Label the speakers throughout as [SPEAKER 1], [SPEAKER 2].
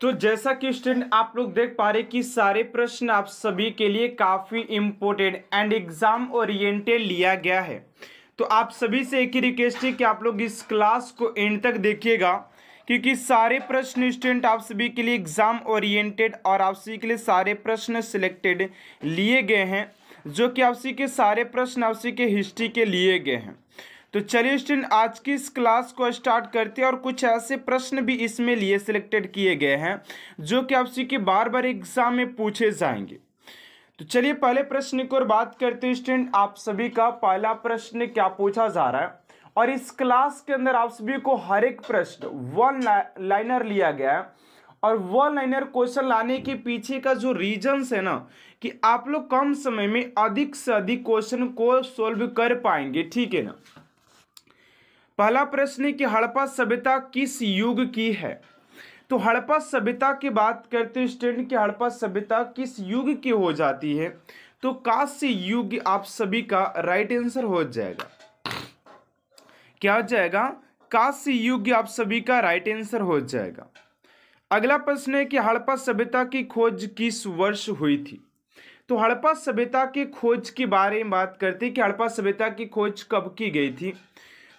[SPEAKER 1] तो जैसा कि स्टूडेंट आप लोग देख पा रहे कि सारे प्रश्न आप सभी के लिए काफ़ी इम्पोर्टेंट एंड एग्जाम ओरिएंटेड लिया गया है तो आप सभी से एक ही रिक्वेस्ट है कि आप लोग इस क्लास को एंड तक देखिएगा क्योंकि सारे प्रश्न स्टूडेंट आप सभी के लिए एग्ज़ाम ओरिएंटेड और आप सभी के लिए सारे प्रश्न सिलेक्टेड लिए गए हैं जो कि आपसी के सारे प्रश्न आपसी के हिस्ट्री के लिए गए हैं तो चलिए स्टूडेंट आज की इस क्लास को स्टार्ट करते हैं और कुछ ऐसे प्रश्न भी इसमें लिए सिलेक्टेड किए गए हैं जो कि आपसी के बार बार एग्जाम में पूछे जाएंगे तो चलिए पहले प्रश्न की ओर बात करते हैं स्टूडेंट आप सभी का पहला प्रश्न क्या पूछा जा रहा है और इस क्लास के अंदर आप सभी को हर एक प्रश्न वन लाइनर लिया गया है और वन लाइनर क्वेश्चन लाने के पीछे का जो रीजन्स है ना कि आप लोग कम समय में अधिक से अधिक क्वेश्चन को सोल्व कर पाएंगे ठीक है ना पहला प्रश्न है कि हड़प्पा सभ्यता किस युग की है तो हड़प्पा सभ्यता की बात करते हैं स्टूडेंट कि हड़प्पा सभ्यता किस युग की हो जाती है तो कांस्य युग आप सभी का राइट आंसर हो जाएगा क्या हो जाएगा कांस्य युग आप सभी का राइट आंसर हो जाएगा अगला प्रश्न है कि हड़प्पा सभ्यता की खोज किस वर्ष हुई थी तो हड़प्पा सभ्यता की खोज के बारे में बात करते हैं कि हड़प्पा सभ्यता की खोज कब की गई थी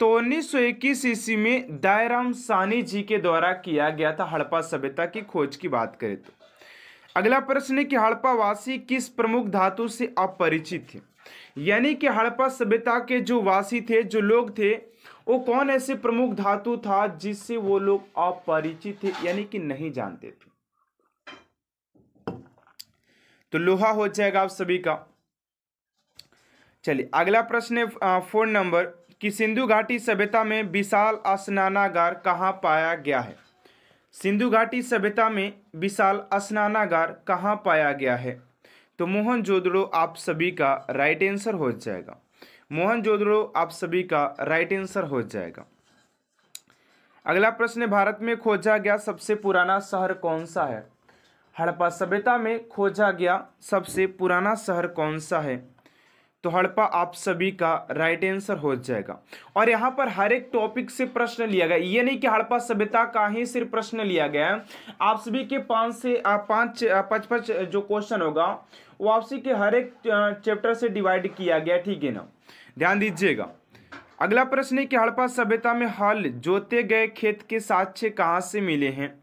[SPEAKER 1] तो उन्नीस सौ इक्कीस ईस्वी में दयाराम सानी जी के द्वारा किया गया था हड़प्पा सभ्यता की खोज की बात करें तो अगला प्रश्न है कि वासी किस प्रमुख धातु से अपरिचित थे यानी कि हड़प्पा सभ्यता के जो वासी थे जो लोग थे वो कौन ऐसे प्रमुख धातु था जिससे वो लोग अपरिचित थे यानी कि नहीं जानते थे तो लोहा हो जाएगा आप सभी का चलिए अगला प्रश्न है फोन नंबर कि सिंधु घाटी सभ्यता में विशाल स्नानागार कहाँ पाया गया है सिंधु घाटी सभ्यता में विशाल स्नानागार कहाँ पाया गया है तो मोहन जोदड़ो आप सभी का राइट आंसर हो जाएगा मोहन जोदड़ो आप सभी का राइट आंसर हो जाएगा अगला प्रश्न भारत में खोजा गया सबसे पुराना शहर कौन सा है हड़प्पा सभ्यता में खोजा गया सबसे पुराना शहर कौन सा है तो हड़प्पा आप सभी का राइट आंसर हो जाएगा और यहां पर हर एक टॉपिक से प्रश्न लिया गया ये नहीं कि हड़प्पा सभ्यता का ही सिर्फ प्रश्न लिया गया है आप सभी के पांच से पांच पाँच पाँच जो क्वेश्चन होगा वो आपसी के हर एक चैप्टर से डिवाइड किया गया ठीक है ना ध्यान दीजिएगा अगला प्रश्न है कि हड़प्पा सभ्यता में हल जोते गए खेत के साक्ष्य कहाँ से मिले हैं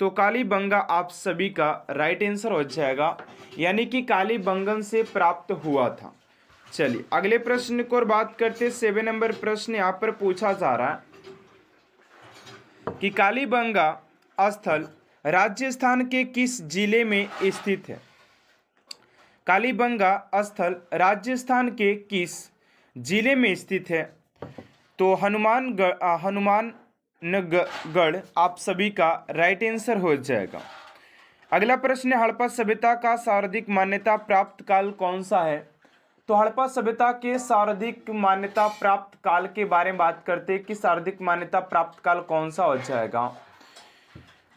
[SPEAKER 1] तो काली बंगा आप सभी का राइट आंसर हो जाएगा यानी कि काली बंगन से प्राप्त हुआ था चलिए अगले प्रश्न को और बात करते सेवन नंबर प्रश्न यहाँ पर पूछा जा रहा है कि कालीबंगा स्थल राजस्थान के किस जिले में स्थित है कालीबंगा स्थल राजस्थान के किस जिले में स्थित है तो हनुमानगढ़ गढ़ आप सभी का राइट आंसर हो जाएगा अगला प्रश्न हड़प्पा सभ्यता का सर्वाधिक मान्यता प्राप्त काल कौन सा है तो हड़प्पा सभ्यता के सर्वाधिक मान्यता प्राप्त काल के बारे में बात करते हैं कि सर्वाधिक मान्यता प्राप्त काल कौन सा हो जाएगा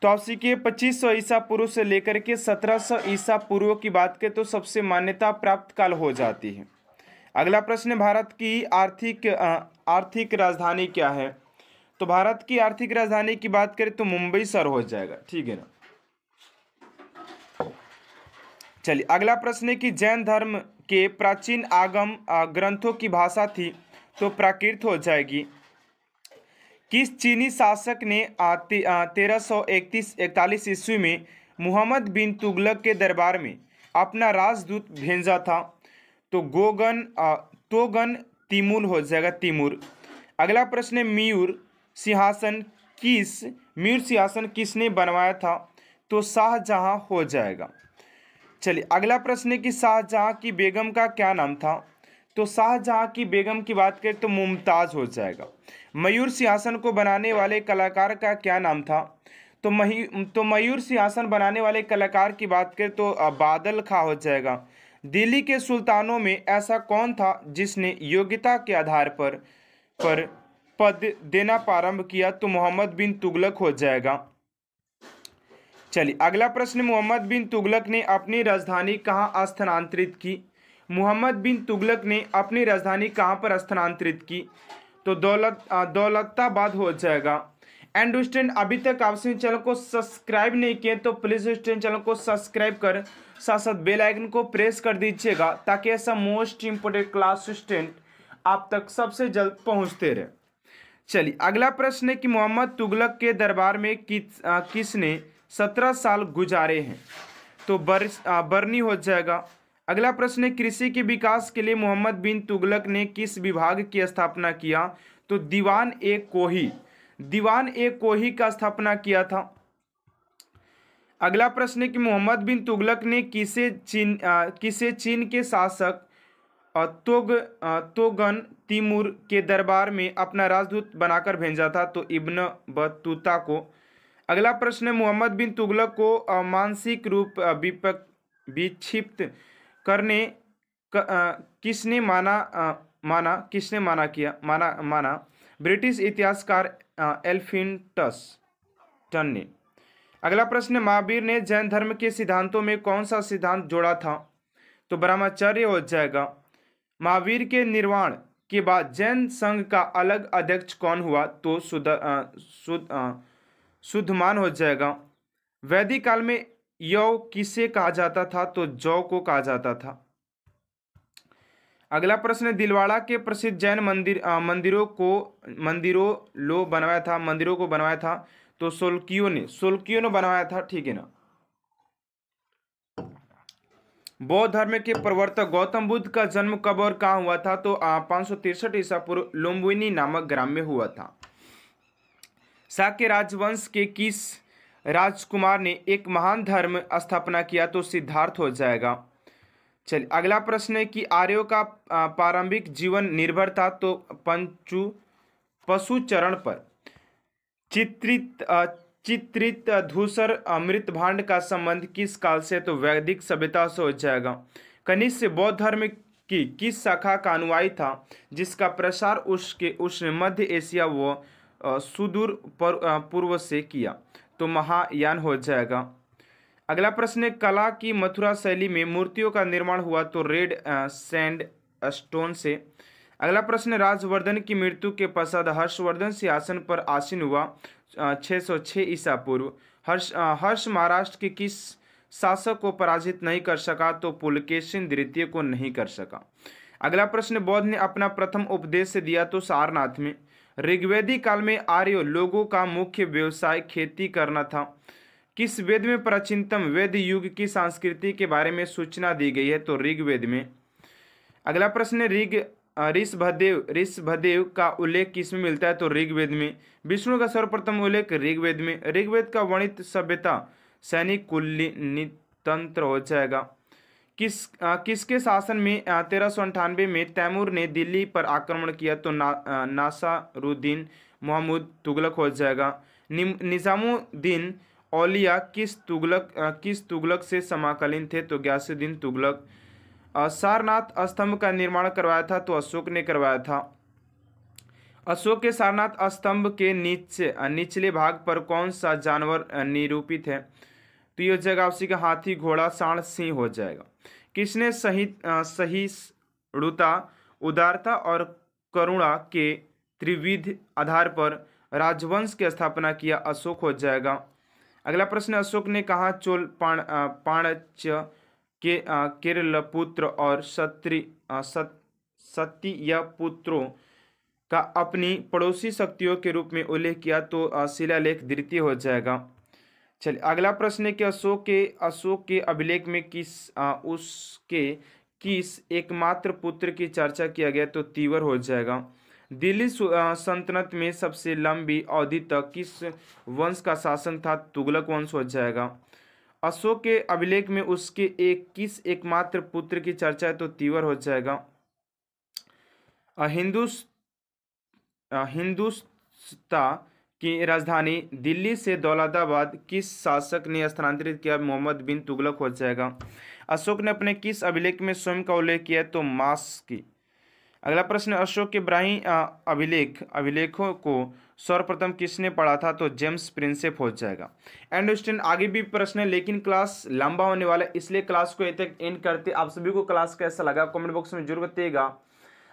[SPEAKER 1] तो आप सीखिए पच्चीस सौ ईसा पूर्व से लेकर के सत्रह सौ ईसा पूर्व की बात करें तो सबसे मान्यता प्राप्त काल हो जाती है अगला प्रश्न भारत की आर्थिक आर्थिक राजधानी क्या है तो भारत की आर्थिक राजधानी की बात करें तो मुंबई सर हो जाएगा ठीक है ना चलिए अगला प्रश्न है कि जैन धर्म के प्राचीन आगम ग्रंथों की भाषा थी तो प्राकृत हो जाएगी किस चीनी शासक ने तेरह सौ इकतीस इकतालीस ईस्वी में मुहम्मद बिन तुगलक के दरबार में अपना राजदूत भेजा था तो गोगन तोगन तिमुर हो जाएगा तिमुर अगला प्रश्न है मयूर सिंहासन किस मयूर सिंहासन किसने बनवाया था तो शाहजहाँ हो जाएगा चलिए अगला प्रश्न है कि शाहजहाँ की बेगम का क्या नाम था तो शाहजहाँ की बेगम की बात करें तो मुमताज़ हो जाएगा मयूर सिंहासन को बनाने वाले कलाकार का क्या नाम था तो मही तो मयूर सिंहासन बनाने वाले कलाकार की बात करें तो बादल खा हो जाएगा दिल्ली के सुल्तानों में ऐसा कौन था जिसने योग्यता के आधार पर पर पद देना प्रारंभ किया तो मोहम्मद बिन तुगलक हो जाएगा चलिए अगला प्रश्न मोहम्मद बिन तुगलक ने अपनी राजधानी कहाँ स्थानांतरित की मोहम्मद बिन तुगलक ने अपनी राजधानी कहाँ पर स्थानांतरित की तो दौलत दौलताबाद हो जाएगा एंड स्टूडेंट अभी तक आपसे चैनल को सब्सक्राइब नहीं किए तो प्लीज़ स्टूडेंट चैनल को सब्सक्राइब कर साथ साथ बेल आइकन को प्रेस कर दीजिएगा ताकि ऐसा मोस्ट इम्पोर्टेंट क्लास स्टूडेंट आप तक सबसे जल्द पहुंचते रहे चलिए अगला प्रश्न है कि मोहम्मद तुगलक के दरबार में किस आ, किसने सत्रह साल गुजारे हैं तो बर बरनी हो जाएगा अगला प्रश्न है कृषि के विकास के लिए मोहम्मद बिन तुगलक ने किस विभाग की स्थापना किया तो दीवान ए कोही दीवान ए कोही का स्थापना किया था अगला प्रश्न है कि मोहम्मद बिन तुगलक ने किसे चीन किसे चीन के शासक तोग तोगन तिमूर के दरबार में अपना राजदूत बनाकर भेजा था तो इब्न बतूता को अगला प्रश्न है मोहम्मद बिन तुगलक को मानसिक रूप विपक विक्षिप्त करने क, आ, किसने माना आ, माना किसने माना किया माना माना ब्रिटिश इतिहासकार एल्फिनटस टन ने अगला प्रश्न महावीर ने जैन धर्म के सिद्धांतों में कौन सा सिद्धांत जोड़ा था तो ब्रह्मचर्य हो जाएगा महावीर के निर्वाण के बाद जैन संघ का अलग अध्यक्ष कौन हुआ तो सुद, आ, सुद, आ, शुद्धमान हो जाएगा वैदिक काल में यौ किसे कहा जाता था तो जौ को कहा जाता था अगला प्रश्न है दिलवाड़ा के प्रसिद्ध जैन मंदिर आ, मंदिरों को मंदिरों लो बनवाया था मंदिरों को बनवाया था तो सोल्कियो ने सोल्कियो ने बनवाया था ठीक है ना बौद्ध धर्म के प्रवर्तक गौतम बुद्ध का जन्म कब और कहाँ हुआ था तो पाँच सौ तिरसठ ईसा पूर्व लुम्बिनी नामक ग्राम में हुआ था शाक्य राजवंश के किस राजकुमार ने एक महान धर्म स्थापना किया तो सिद्धार्थ हो जाएगा चलिए अगला प्रश्न है कि आर्यों का प्रारंभिक जीवन निर्भर था तो पंचु पशु चरण पर चित्रित चित्रित धूसर अमृत भांड का संबंध किस काल से तो वैदिक सभ्यता से हो जाएगा कनिष्य बौद्ध धर्म की किस शाखा का अनुयायी था जिसका प्रसार उसके उष्ण मध्य एशिया व सुदूर पर पूर्व से किया तो महायान हो जाएगा अगला प्रश्न है कला की मथुरा शैली में मूर्तियों का निर्माण हुआ तो रेड सैंड स्टोन से अगला प्रश्न राजवर्धन की मृत्यु के पश्चात हर्षवर्धन सिंहासन पर आसीन हुआ 606 सौ ईसा पूर्व हर्ष हर्ष महाराष्ट्र के किस शासक को पराजित नहीं कर सका तो पुलकेशन द्वितीय को नहीं कर सका अगला प्रश्न बौद्ध ने अपना प्रथम उपदेश दिया तो सारनाथ में ऋग्वेदी काल में आर्य लोगों का मुख्य व्यवसाय खेती करना था किस वेद में प्राचीनतम वेद युग की संस्कृति के बारे में सूचना दी गई है तो ऋग्वेद में अगला प्रश्न ऋग ऋषभदेव ऋषभदेव का उल्लेख किस में मिलता है तो ऋग्वेद में विष्णु का सर्वप्रथम उल्लेख ऋग्वेद में ऋग्वेद का वर्णित सभ्यता सैनिक कुल्ली तंत्र हो जाएगा किस आ, किसके शासन में तेरह सौ अंठानवे में तैमूर ने दिल्ली पर आक्रमण किया तो ना, नासारुद्दीन मोहम्मद तुगलक हो जाएगा नि, निज़ामुद्दीन औलिया किस तुगलक आ, किस तुगलक से समाकालीन थे तो ग्यासुद्दीन तुगलक सारनाथ स्तंभ का निर्माण करवाया था तो अशोक ने करवाया था अशोक के सारनाथ स्तंभ के नीचे निचले भाग पर कौन सा जानवर निरूपित है पी हो जाएगा उसी का हाथी घोड़ा सांड सिंह हो जाएगा किसने सही सही रुता उदारता और करुणा के त्रिविध आधार पर राजवंश की स्थापना किया अशोक हो जाएगा अगला प्रश्न अशोक ने कहा चोल पाण पाणच्य के किरल पुत्र और सत्री सत सत्य पुत्रों का अपनी पड़ोसी शक्तियों के रूप में उल्लेख किया तो शिलालेख द्वितीय हो जाएगा चलिए अगला प्रश्न है कि अशोक के अशोक के अभिलेख में किस आ, उसके किस एकमात्र पुत्र की चर्चा किया गया तो तीवर हो जाएगा दिल्ली संतनत में सबसे लंबी अवधि तक किस वंश का शासन था तुगलक वंश हो जाएगा अशोक के अभिलेख में उसके एक किस एकमात्र पुत्र की चर्चा है तो तीवर हो जाएगा हिंदुस हिंदुस्ता की राजधानी दिल्ली से दौलताबाद किस शासक ने स्थानांतरित किया मोहम्मद बिन तुगलक हो जाएगा अशोक ने अपने किस अभिलेख में स्वयं का उल्लेख किया तो मास की अगला प्रश्न अशोक के ब्राही अभिलेख अभिलेखों को सर्वप्रथम किसने पढ़ा था तो जेम्स प्रिंसेप हो जाएगा एंड स्टूडेंट आगे भी प्रश्न है लेकिन क्लास लंबा होने वाला है इसलिए क्लास को ये तक एंड करते आप सभी को क्लास कैसा लगा कमेंट बॉक्स में जरूर बताइएगा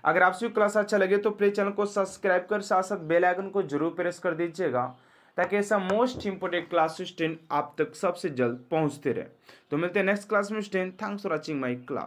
[SPEAKER 1] अगर आपसे क्लास अच्छा लगे तो प्लीज चैनल को सब्सक्राइब कर साथ साथ बेल आइकन को जरूर प्रेस कर दीजिएगा ताकि ऐसा मोस्ट इंपोर्टेंट क्लास स्टूडेंट आप तक सबसे जल्द पहुंचते रहे तो मिलते हैं नेक्स्ट क्लास में student thanks for watching my class